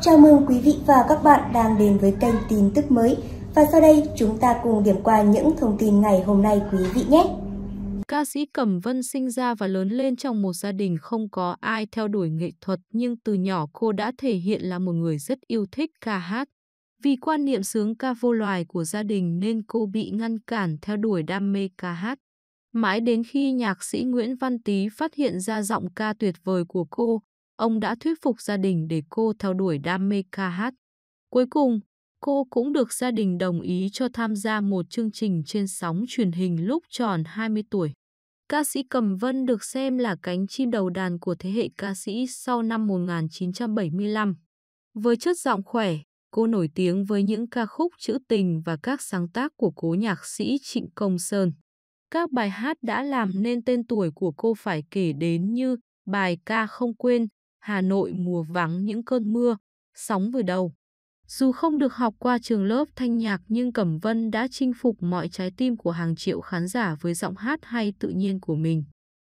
Chào mừng quý vị và các bạn đang đến với kênh tin tức mới. Và sau đây chúng ta cùng điểm qua những thông tin ngày hôm nay quý vị nhé. Ca sĩ Cẩm Vân sinh ra và lớn lên trong một gia đình không có ai theo đuổi nghệ thuật nhưng từ nhỏ cô đã thể hiện là một người rất yêu thích ca hát. Vì quan niệm sướng ca vô loài của gia đình nên cô bị ngăn cản theo đuổi đam mê ca hát. Mãi đến khi nhạc sĩ Nguyễn Văn Tý phát hiện ra giọng ca tuyệt vời của cô, ông đã thuyết phục gia đình để cô theo đuổi đam mê ca hát. Cuối cùng, cô cũng được gia đình đồng ý cho tham gia một chương trình trên sóng truyền hình lúc tròn 20 tuổi. Ca sĩ Cẩm Vân được xem là cánh chim đầu đàn của thế hệ ca sĩ sau năm 1975. Với chất giọng khỏe, cô nổi tiếng với những ca khúc trữ tình và các sáng tác của cố nhạc sĩ Trịnh Công Sơn. Các bài hát đã làm nên tên tuổi của cô phải kể đến như bài ca không quên, Hà Nội mùa vắng những cơn mưa, sóng vừa đầu. Dù không được học qua trường lớp thanh nhạc nhưng Cẩm Vân đã chinh phục mọi trái tim của hàng triệu khán giả với giọng hát hay tự nhiên của mình.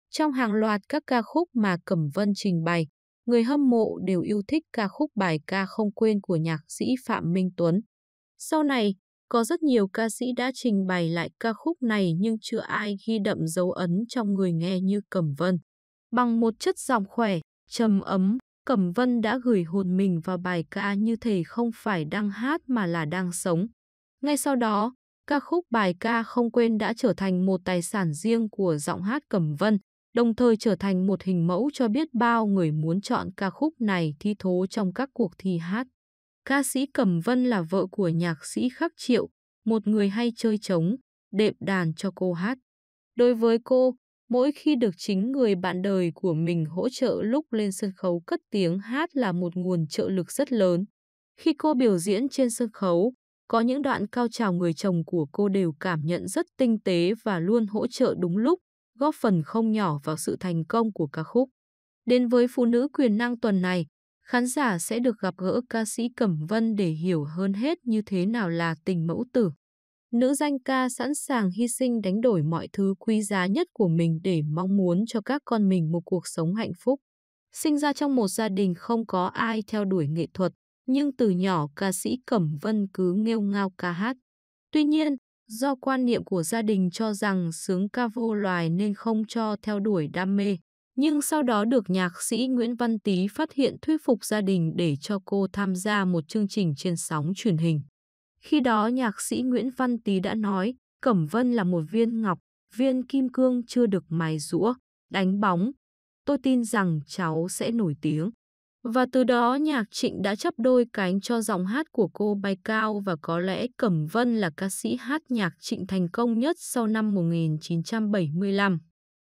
Trong hàng loạt các ca khúc mà Cẩm Vân trình bày, người hâm mộ đều yêu thích ca khúc bài ca không quên của nhạc sĩ Phạm Minh Tuấn. Sau này, có rất nhiều ca sĩ đã trình bày lại ca khúc này nhưng chưa ai ghi đậm dấu ấn trong người nghe như Cẩm Vân. Bằng một chất giọng khỏe, trầm ấm, Cẩm Vân đã gửi hồn mình vào bài ca như thể không phải đang hát mà là đang sống. Ngay sau đó, ca khúc bài ca không quên đã trở thành một tài sản riêng của giọng hát Cẩm Vân, đồng thời trở thành một hình mẫu cho biết bao người muốn chọn ca khúc này thi thố trong các cuộc thi hát. Ca sĩ Cẩm Vân là vợ của nhạc sĩ Khắc Triệu, một người hay chơi trống, đệm đàn cho cô hát. Đối với cô, Mỗi khi được chính người bạn đời của mình hỗ trợ lúc lên sân khấu cất tiếng hát là một nguồn trợ lực rất lớn. Khi cô biểu diễn trên sân khấu, có những đoạn cao trào người chồng của cô đều cảm nhận rất tinh tế và luôn hỗ trợ đúng lúc, góp phần không nhỏ vào sự thành công của ca khúc. Đến với phụ nữ quyền năng tuần này, khán giả sẽ được gặp gỡ ca sĩ Cẩm Vân để hiểu hơn hết như thế nào là tình mẫu tử nữ danh ca sẵn sàng hy sinh đánh đổi mọi thứ quý giá nhất của mình để mong muốn cho các con mình một cuộc sống hạnh phúc. Sinh ra trong một gia đình không có ai theo đuổi nghệ thuật, nhưng từ nhỏ ca sĩ Cẩm Vân cứ nghêu ngao ca hát. Tuy nhiên, do quan niệm của gia đình cho rằng sướng ca vô loài nên không cho theo đuổi đam mê. Nhưng sau đó được nhạc sĩ Nguyễn Văn Tý phát hiện thuyết phục gia đình để cho cô tham gia một chương trình trên sóng truyền hình. Khi đó nhạc sĩ Nguyễn Văn Tý đã nói, Cẩm Vân là một viên ngọc, viên kim cương chưa được mài rũa, đánh bóng. Tôi tin rằng cháu sẽ nổi tiếng. Và từ đó nhạc trịnh đã chấp đôi cánh cho giọng hát của cô bay cao và có lẽ Cẩm Vân là ca sĩ hát nhạc trịnh thành công nhất sau năm 1975.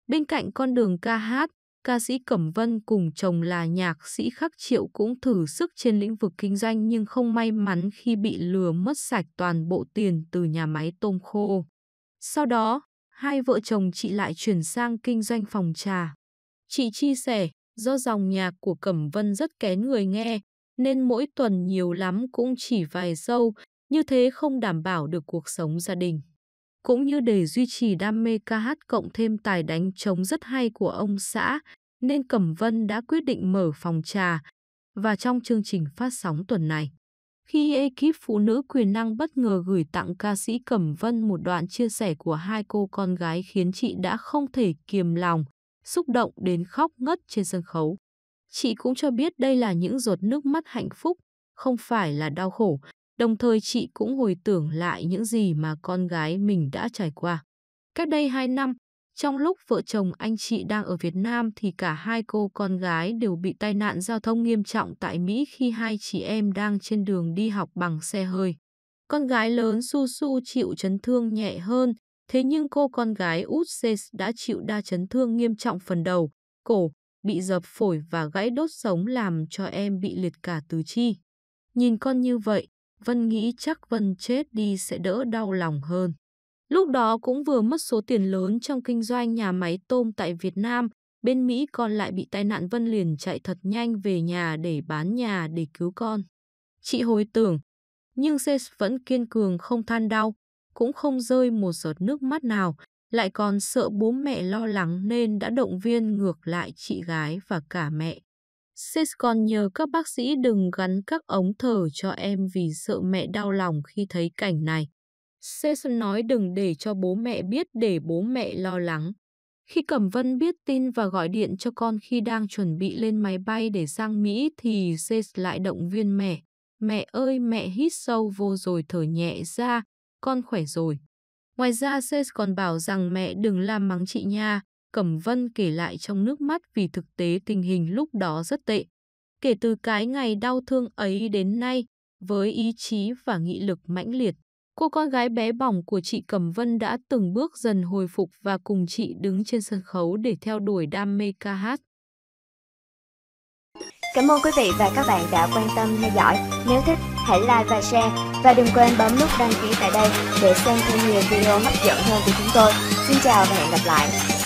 Bên cạnh con đường ca hát, ca sĩ Cẩm Vân cùng chồng là nhạc sĩ Khắc Triệu cũng thử sức trên lĩnh vực kinh doanh nhưng không may mắn khi bị lừa mất sạch toàn bộ tiền từ nhà máy tôm khô. Sau đó, hai vợ chồng chị lại chuyển sang kinh doanh phòng trà. Chị chia sẻ, do dòng nhạc của Cẩm Vân rất kén người nghe, nên mỗi tuần nhiều lắm cũng chỉ vài sâu, như thế không đảm bảo được cuộc sống gia đình. Cũng như để duy trì đam mê ca hát cộng thêm tài đánh trống rất hay của ông xã, nên Cẩm Vân đã quyết định mở phòng trà và trong chương trình phát sóng tuần này. Khi ekip phụ nữ quyền năng bất ngờ gửi tặng ca sĩ Cẩm Vân một đoạn chia sẻ của hai cô con gái khiến chị đã không thể kiềm lòng, xúc động đến khóc ngất trên sân khấu. Chị cũng cho biết đây là những giọt nước mắt hạnh phúc, không phải là đau khổ, đồng thời chị cũng hồi tưởng lại những gì mà con gái mình đã trải qua. Cách đây 2 năm, trong lúc vợ chồng anh chị đang ở Việt Nam thì cả hai cô con gái đều bị tai nạn giao thông nghiêm trọng tại Mỹ khi hai chị em đang trên đường đi học bằng xe hơi. Con gái lớn Su Su chịu chấn thương nhẹ hơn, thế nhưng cô con gái út Ces đã chịu đa chấn thương nghiêm trọng phần đầu, cổ, bị dập phổi và gãy đốt sống làm cho em bị liệt cả tứ chi. Nhìn con như vậy, Vân nghĩ chắc Vân chết đi sẽ đỡ đau lòng hơn. Lúc đó cũng vừa mất số tiền lớn trong kinh doanh nhà máy tôm tại Việt Nam, bên Mỹ còn lại bị tai nạn Vân liền chạy thật nhanh về nhà để bán nhà để cứu con. Chị hồi tưởng, nhưng Ses vẫn kiên cường không than đau, cũng không rơi một giọt nước mắt nào, lại còn sợ bố mẹ lo lắng nên đã động viên ngược lại chị gái và cả mẹ. Sis còn nhờ các bác sĩ đừng gắn các ống thở cho em vì sợ mẹ đau lòng khi thấy cảnh này. Jason nói đừng để cho bố mẹ biết để bố mẹ lo lắng. Khi Cẩm Vân biết tin và gọi điện cho con khi đang chuẩn bị lên máy bay để sang Mỹ thì Jace lại động viên mẹ. Mẹ ơi mẹ hít sâu vô rồi thở nhẹ ra, con khỏe rồi. Ngoài ra Jace còn bảo rằng mẹ đừng làm mắng chị nha. Cẩm Vân kể lại trong nước mắt vì thực tế tình hình lúc đó rất tệ. Kể từ cái ngày đau thương ấy đến nay, với ý chí và nghị lực mãnh liệt, cô con gái bé bỏng của chị Cẩm Vân đã từng bước dần hồi phục và cùng chị đứng trên sân khấu để theo đuổi đam mê ca hát. Cảm ơn quý vị và các bạn đã quan tâm theo dõi. Nếu thích, hãy like và share. Và đừng quên bấm nút đăng ký tại đây để xem thêm nhiều video hấp dẫn hơn của chúng tôi. Xin chào và hẹn gặp lại.